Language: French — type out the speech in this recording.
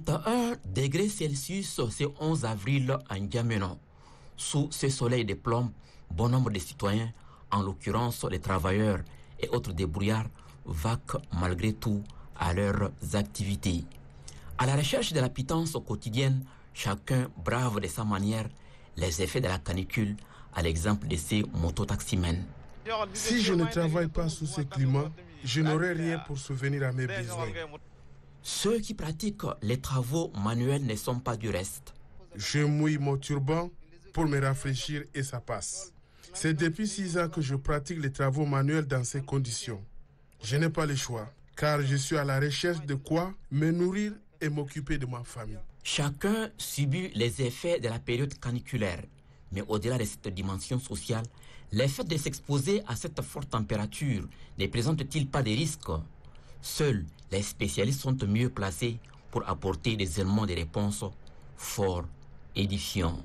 31 degrés Celsius ce 11 avril à N'Djamena. Sous ce soleil de plomb, bon nombre de citoyens, en l'occurrence les travailleurs et autres débrouillards, vaquent malgré tout à leurs activités. À la recherche de la pitance quotidienne, chacun brave de sa manière les effets de la canicule, à l'exemple de ces mototaximens. Si je ne travaille pas sous ce climat, je n'aurai rien pour souvenir à mes besoins. Ceux qui pratiquent les travaux manuels ne sont pas du reste. Je mouille mon turban pour me rafraîchir et ça passe. C'est depuis six ans que je pratique les travaux manuels dans ces conditions. Je n'ai pas le choix, car je suis à la recherche de quoi me nourrir et m'occuper de ma famille. Chacun subit les effets de la période caniculaire. Mais au-delà de cette dimension sociale, l'effet de s'exposer à cette forte température ne présente-t-il pas des risques Seuls les spécialistes sont mieux placés pour apporter des éléments de réponse forts, édifiants.